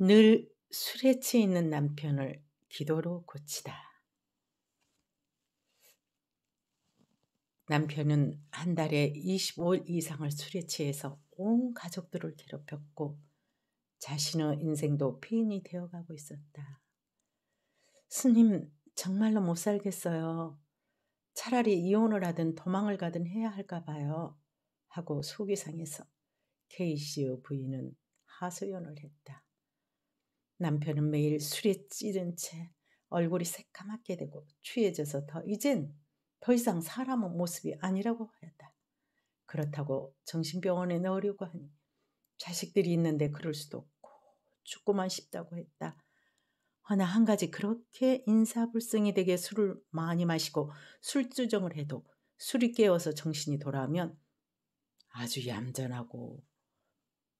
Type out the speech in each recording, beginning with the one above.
늘 술에 취있는 해 남편을 기도로 고치다. 남편은 한 달에 25일 이상을 술에 취해서 온 가족들을 괴롭혔고 자신의 인생도 피인이 되어가고 있었다. 스님, 정말로 못 살겠어요. 차라리 이혼을 하든 도망을 가든 해야 할까 봐요. 하고 속이 상해서 K씨의 부인은 하소연을 했다. 남편은 매일 술에 찌른 채 얼굴이 새까맣게 되고 취해져서 더 이젠 더 이상 사람은 모습이 아니라고 하였다. 그렇다고 정신병원에 넣으려고 하니 자식들이 있는데 그럴 수도 없고 죽고만 싶다고 했다. 허나 한 가지 그렇게 인사불성이 되게 술을 많이 마시고 술주정을 해도 술이 깨어서 정신이 돌아오면 아주 얌전하고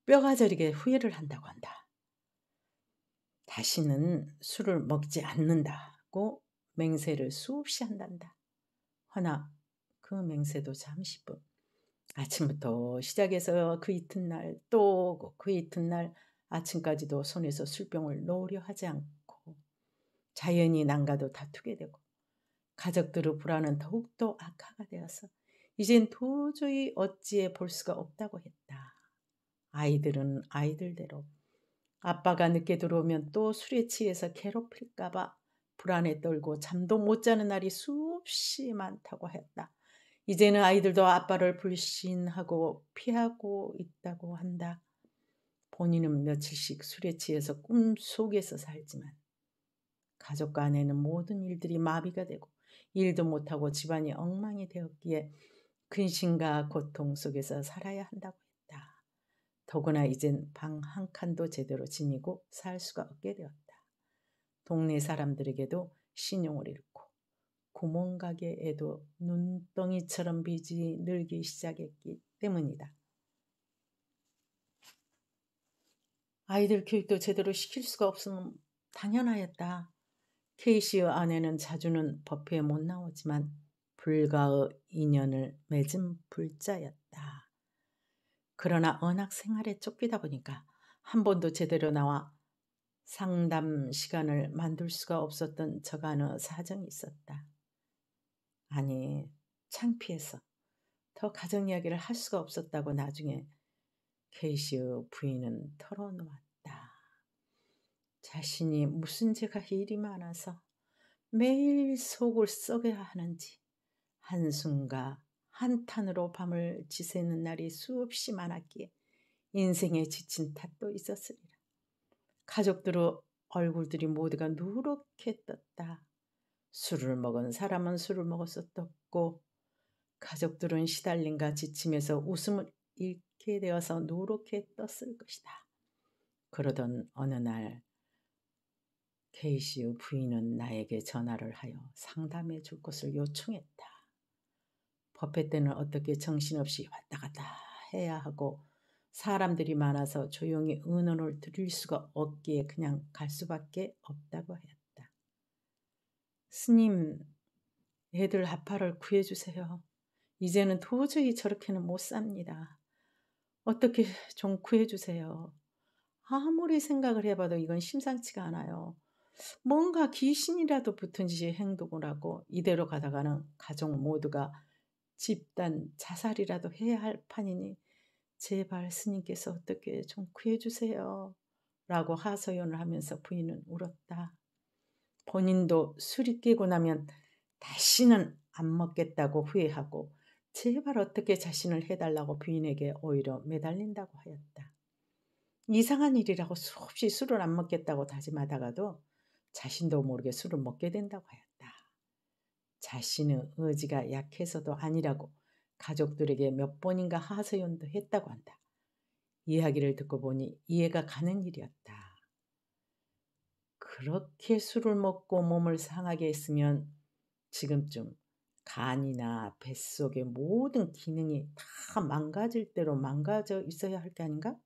뼈가 저리게 후회를 한다고 한다. 다시는 술을 먹지 않는다고 맹세를 수없이 한단다. 허나 그 맹세도 30분. 아침부터 시작해서 그 이튿날 또 그 이튿날 아침까지도 손에서 술병을 놓으려 하지 않고 자연히 난가도 다투게 되고 가족들의 불안은 더욱더 악화가 되어서 이젠 도저히 어찌해 볼 수가 없다고 했다. 아이들은 아이들대로 아빠가 늦게 들어오면 또 술에 취해서 괴롭힐까봐 불안에 떨고 잠도 못 자는 날이 수없이 많다고 했다. 이제는 아이들도 아빠를 불신하고 피하고 있다고 한다. 본인은 며칠씩 술에 취해서 꿈속에서 살지만 가족간에는 모든 일들이 마비가 되고 일도 못하고 집안이 엉망이 되었기에 근심과 고통 속에서 살아야 한다고 더구나 이젠 방 한 칸도 제대로 지니고 살 수가 없게 되었다. 동네 사람들에게도 신용을 잃고 구멍가게에도 눈덩이처럼 빚이 늘기 시작했기 때문이다. 아이들 교육도 제대로 시킬 수가 없으면 당연하였다. 케이시의 아내는 자주는 법회에 못 나오지만 불가의 인연을 맺은 불자였다. 그러나 언학 생활에 쫓기다 보니까 한 번도 제대로 나와 상담 시간을 만들 수가 없었던 저간의 사정이 있었다. 아니, 창피해서 더 가정 이야기를 할 수가 없었다고 나중에 케이시의 부인은 털어놓았다. 자신이 무슨 죄가 일이 많아서 매일 속을 썩여야 하는지 한순간 한탄으로 밤을 지새는 날이 수없이 많았기에 인생에 지친 탓도 있었으리라. 가족들의 얼굴들이 모두가 누렇게 떴다. 술을 먹은 사람은 술을 먹어서 떴고 가족들은 시달림과 지침에서 웃음을 잃게 되어서 누렇게 떴을 것이다. 그러던 어느 날 케이시의 부인은 나에게 전화를 하여 상담해 줄 것을 요청했다. 법회 때는 어떻게 정신없이 왔다 갔다 해야 하고 사람들이 많아서 조용히 은언을 드릴 수가 없기에 그냥 갈 수밖에 없다고 했다. 스님, 애들 하파를 구해주세요. 이제는 도저히 저렇게는 못 삽니다. 어떻게 좀 구해주세요. 아무리 생각을 해봐도 이건 심상치가 않아요. 뭔가 귀신이라도 붙은 지 행동을 하고 이대로 가다가는 가족 모두가 집단 자살이라도 해야 할 판이니 제발 스님께서 어떻게 좀 구해주세요. 라고 하소연을 하면서 부인은 울었다. 본인도 술이 깨고 나면 다시는 안 먹겠다고 후회하고 제발 어떻게 자신을 해달라고 부인에게 오히려 매달린다고 하였다. 이상한 일이라고 수없이 술을 안 먹겠다고 다짐하다가도 자신도 모르게 술을 먹게 된다고 하였다. 자신의 의지가 약해서도 아니라고 가족들에게 몇 번인가 하소연도 했다고 한다. 이야기를 듣고 보니 이해가 가는 일이었다. 그렇게 술을 먹고 몸을 상하게 했으면 지금쯤 간이나 뱃속의 모든 기능이 다 망가질 대로 망가져 있어야 할 게 아닌가?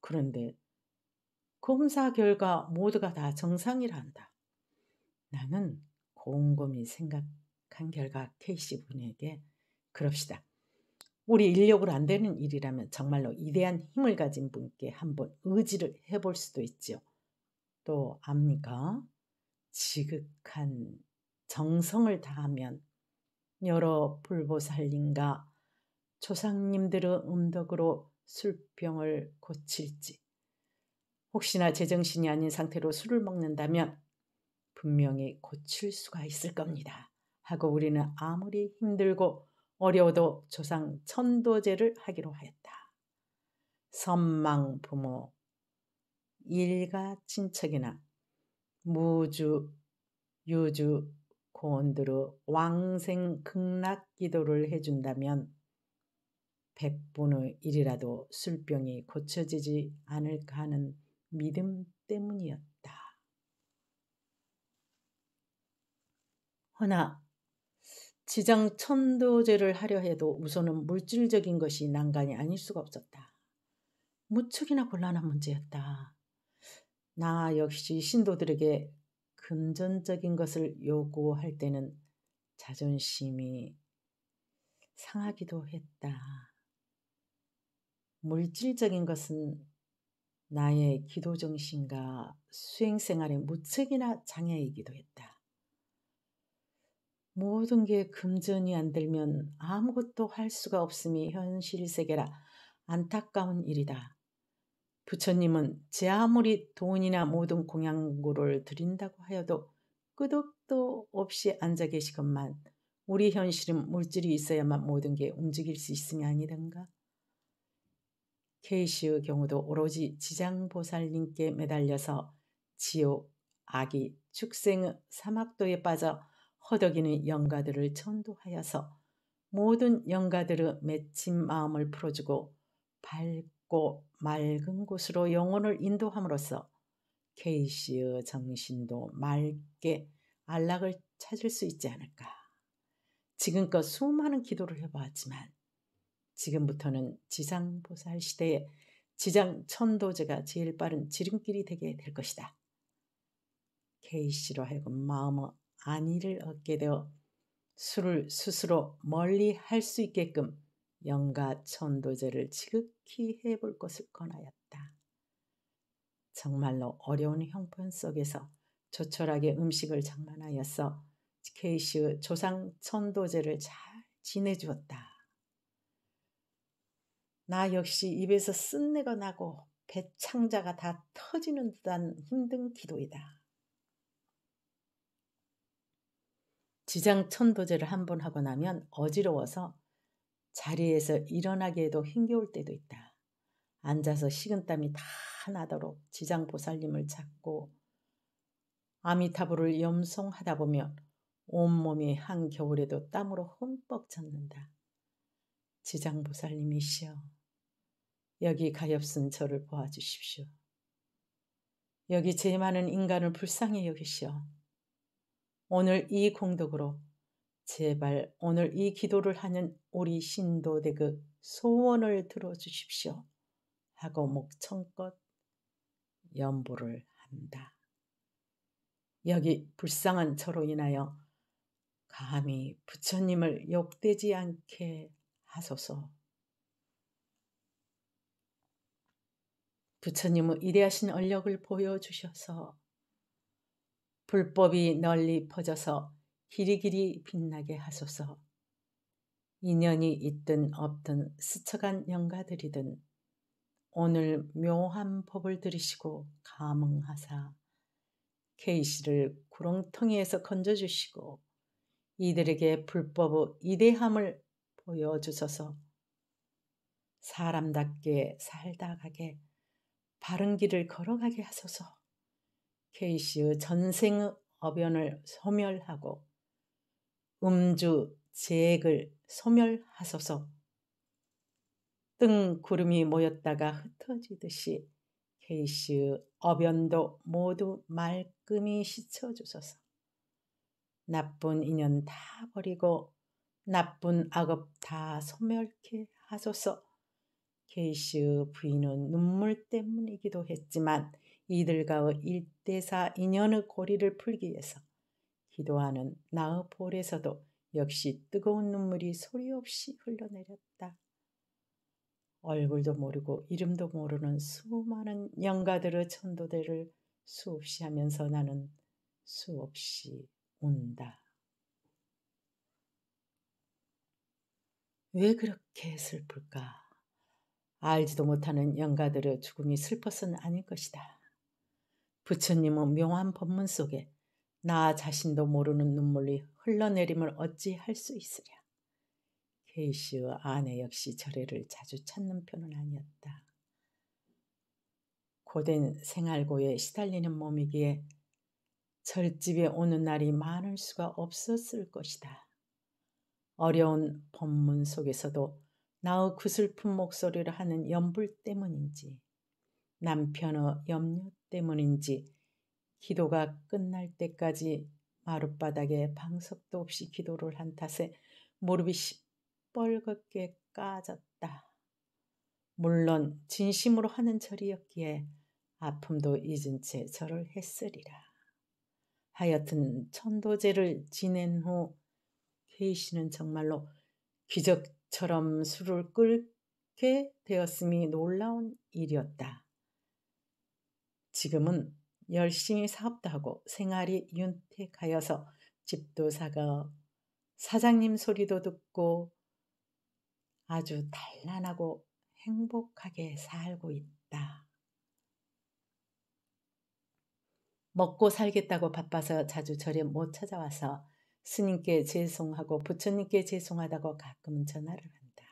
그런데 검사 결과 모두가 다 정상이라 한다. 나는 곰곰이 생각한 결과 케이시 분에게 그럽시다. 우리 인력으로 안 되는 일이라면 정말로 이대한 힘을 가진 분께 한번 의지를 해볼 수도 있지요. 또 압니까? 지극한 정성을 다하면 여러 불보살님과 조상님들의 음덕으로 술병을 고칠지 혹시나 제정신이 아닌 상태로 술을 먹는다면 분명히 고칠 수가 있을 겁니다. 하고 우리는 아무리 힘들고 어려워도 조상 천도제를 하기로 하였다. 선망 부모, 일가 친척이나 무주, 유주, 고원들의 왕생 극락 기도를 해준다면 백분의 일이라도 술병이 고쳐지지 않을까 하는 믿음 때문이었다. 허나 지장 천도제를 하려 해도 우선은 물질적인 것이 난간이 아닐 수가 없었다. 무척이나 곤란한 문제였다. 나 역시 신도들에게 금전적인 것을 요구할 때는 자존심이 상하기도 했다. 물질적인 것은 나의 기도 정신과 수행 생활의 무척이나 장애이기도 했다. 모든 게 금전이 안 들면 아무것도 할 수가 없음이 현실 세계라 안타까운 일이다. 부처님은 제 아무리 돈이나 모든 공양구를 드린다고 하여도 끄덕도 없이 앉아 계시건만 우리 현실은 물질이 있어야만 모든 게 움직일 수 있음이 아니던가. 케이시의 경우도 오로지 지장보살님께 매달려서 지옥, 아기, 축생의 사막도에 빠져 허덕이는 영가들을 천도하여서 모든 영가들의 맺힌 마음을 풀어주고 밝고 맑은 곳으로 영혼을 인도함으로써 케이시의 정신도 맑게 안락을 찾을 수 있지 않을까. 지금껏 수많은 기도를 해보았지만 지금부터는 지상보살 시대에 지장 천도제가 제일 빠른 지름길이 되게 될 것이다. 케이씨로 하여금 마음의 안위를 얻게 되어 술을 스스로 멀리 할 수 있게끔 영가 천도제를 지극히 해볼 것을 권하였다. 정말로 어려운 형편 속에서 조촐하게 음식을 장만하여서 케이시의 조상 천도제를 잘 지내주었다. 나 역시 입에서 쓴내가 나고 배창자가 다 터지는 듯한 힘든 기도이다. 지장 천도제를 한 번 하고 나면 어지러워서 자리에서 일어나기에도 힘겨울 때도 있다. 앉아서 식은땀이 다 나도록 지장 보살님을 찾고 아미타불을 염송하다 보면 온몸이 한겨울에도 땀으로 흠뻑 젖는다. 지장 보살님이시여 여기 가엾은 저를 보아주십시오. 여기 제 많은 인간을 불쌍히 여기시어 오늘 이 공덕으로 제발 오늘 이 기도를 하는 우리 신도대그 소원을 들어주십시오 하고 목청껏 연보를 한다. 여기 불쌍한 저로 인하여 감히 부처님을 욕되지 않게 하소서. 부처님은 이대하신 언력을 보여주셔서 불법이 널리 퍼져서 길이길이 빛나게 하소서. 인연이 있든 없든 스쳐간 영가들이든 오늘 묘한 법을 들이시고 감흥하사 케이씨를 구렁텅이에서 건져주시고 이들에게 불법의 이대함을 보여주소서 사람답게 살다 가게 바른 길을 걸어가게 하소서 케이시의 전생 의 어변을 소멸하고 음주 제액을 소멸하소서 뜬 구름이 모였다가 흩어지듯이 케이시의 어변도 모두 말끔히 씻어주소서 나쁜 인연 다 버리고 나쁜 악업 다 소멸케 하소서 케이시의 부인은 눈물 때문이기도 했지만 이들과의 일대사 인연의 고리를 풀기 위해서 기도하는 나의 볼에서도 역시 뜨거운 눈물이 소리 없이 흘러내렸다. 얼굴도 모르고 이름도 모르는 수많은 영가들의 천도대를 수없이 하면서 나는 수없이 운다. 왜 그렇게 슬플까? 알지도 못하는 영가들의 죽음이 슬퍼서는 아닐 것이다. 부처님은 묘한 법문 속에 나 자신도 모르는 눈물이 흘러내림을 어찌 할 수 있으랴. 케이시의 아내 역시 절에를 자주 찾는 편은 아니었다. 고된 생활고에 시달리는 몸이기에 절집에 오는 날이 많을 수가 없었을 것이다. 어려운 법문 속에서도 나의 구슬픈 목소리를 하는 연불 때문인지 남편의 염려 때문인지 기도가 끝날 때까지 마룻바닥에 방석도 없이 기도를 한 탓에 무릎이 시뻘겋게 까졌다. 물론 진심으로 하는 절이었기에 아픔도 잊은 채 절을 했으리라. 하여튼 천도제를 지낸 후케이시는 정말로 기적처럼 술을 끓게 되었음이 놀라운 일이었다. 지금은 열심히 사업도 하고 생활이 윤택하여서 집도 사가 사장님 소리도 듣고 아주 단란하고 행복하게 살고 있다. 먹고 살겠다고 바빠서 자주 절에 못 찾아와서 스님께 죄송하고 부처님께 죄송하다고 가끔 전화를 한다.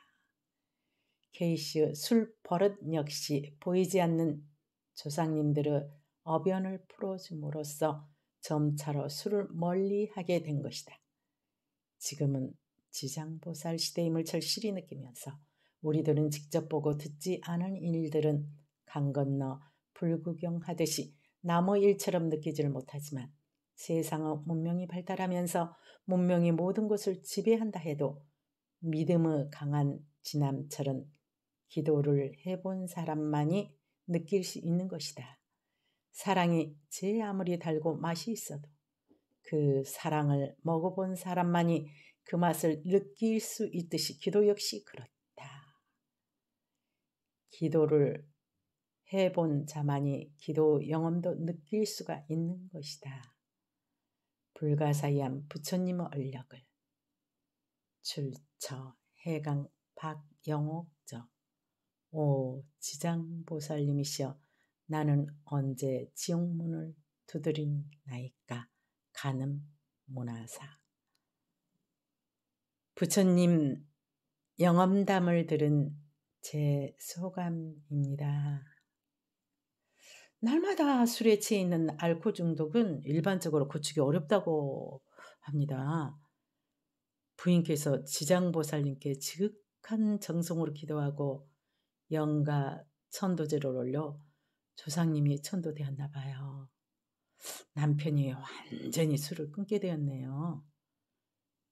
케이의술 버릇 역시 보이지 않는 조상님들의 어변을 풀어줌으로써 점차로 술을 멀리하게 된 것이다. 지금은 지장보살 시대임을 절실히 느끼면서 우리들은 직접 보고 듣지 않은 일들은 강 건너 불구경하듯이 나무 일처럼 느끼지를 못하지만 세상의 문명이 발달하면서 문명이 모든 것을 지배한다 해도 믿음의 강한 지남철은 기도를 해본 사람만이 느낄 수 있는 것이다. 사랑이 제 아무리 달고 맛이 있어도 그 사랑을 먹어본 사람만이 그 맛을 느낄 수 있듯이 기도 역시 그렇다. 기도를 해본 자만이 기도 영험도 느낄 수가 있는 것이다. 불가사의한 부처님의 얼력을 출처 해강 박영옥 오 지장보살님이시여 나는 언제 지옥문을 두드린 나이까 가늠 문화사 부처님 영험담을 들은 제 소감입니다. 날마다 술에 취해 있는 알코올 중독은 일반적으로 고치기 어렵다고 합니다. 부인께서 지장보살님께 지극한 정성으로 기도하고 영가 천도제를 올려 조상님이 천도되었나 봐요. 남편이 완전히 술을 끊게 되었네요.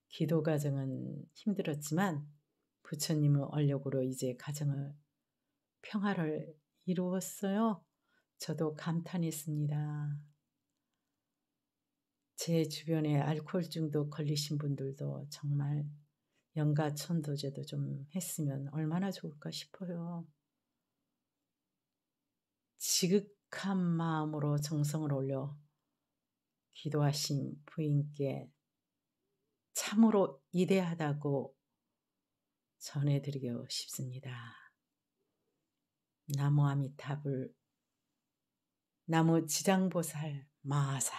기도 과정은 힘들었지만 부처님의 얼력으로 이제 가정을 평화를 이루었어요. 저도 감탄했습니다. 제 주변에 알코올 중독 걸리신 분들도 정말 연가 천도제도 좀 했으면 얼마나 좋을까 싶어요. 지극한 마음으로 정성을 올려 기도하신 부인께 참으로 이대하다고 전해드리고 싶습니다. 나무 아미타불, 나무 지장보살, 마살.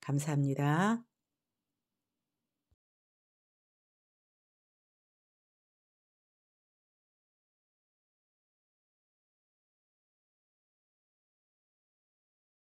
감사합니다.